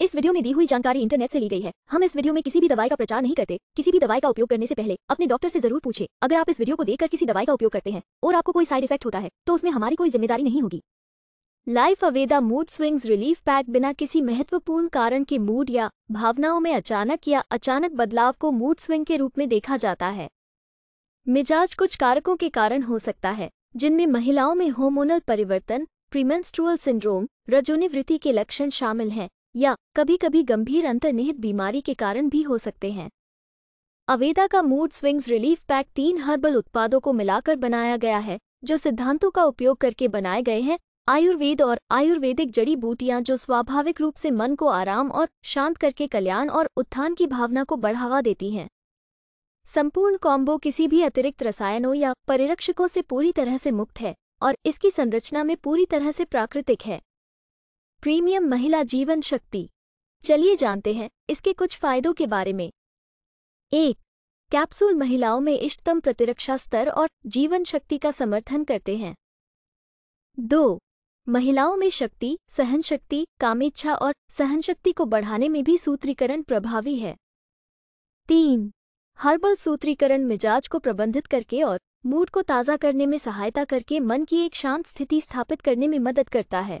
इस वीडियो में दी हुई जानकारी इंटरनेट से ली गई है हम इस वीडियो में किसी भी दवाई का प्रचार नहीं करते किसी भी दवाई का उपयोग करने से पहले अपने डॉक्टर से जरूर पूछे अगर आप इस वीडियो को देखकर किसी दवाई का उपयोग करते हैं और आपको कोई साइड इफेक्ट होता है तो उसमें हमारी कोई जिम्मेदारी नहीं होगी life Aveda mood swings relief pack बिना किसी महत्वपूर्ण कारण के मूड या भावनाओं में अचानक या अचानक बदलाव को मूड स्विंग के रूप में देखा जाता है मिजाज कुछ कारकों के कारण हो सकता है जिनमें महिलाओं में होमोनल परिवर्तन प्रीमेंस्ट्रुअल सिंड्रोम रजोनिवृत्ति के लक्षण शामिल हैं या कभी कभी गंभीर अंतर्निहित बीमारी के कारण भी हो सकते हैं अवेदा का मूड स्विंग्स रिलीफ पैक तीन हर्बल उत्पादों को मिलाकर बनाया गया है जो सिद्धांतों का उपयोग करके बनाए गए हैं आयुर्वेद और आयुर्वेदिक जड़ी बूटियां जो स्वाभाविक रूप से मन को आराम और शांत करके कल्याण और उत्थान की भावना को बढ़ावा देती हैं संपूर्ण कॉम्बो किसी भी अतिरिक्त रसायनों या परिरक्षकों से पूरी तरह से मुक्त है और इसकी संरचना में पूरी तरह से प्राकृतिक है प्रीमियम महिला जीवन शक्ति चलिए जानते हैं इसके कुछ फायदों के बारे में एक कैप्सूल महिलाओं में इष्टतम प्रतिरक्षा स्तर और जीवन शक्ति का समर्थन करते हैं दो महिलाओं में शक्ति सहनशक्ति कामेच्छा और सहनशक्ति को बढ़ाने में भी सूत्रीकरण प्रभावी है तीन हर्बल सूत्रीकरण मिजाज को प्रबंधित करके और मूड को ताज़ा करने में सहायता करके मन की एक शांत स्थिति स्थापित करने में मदद करता है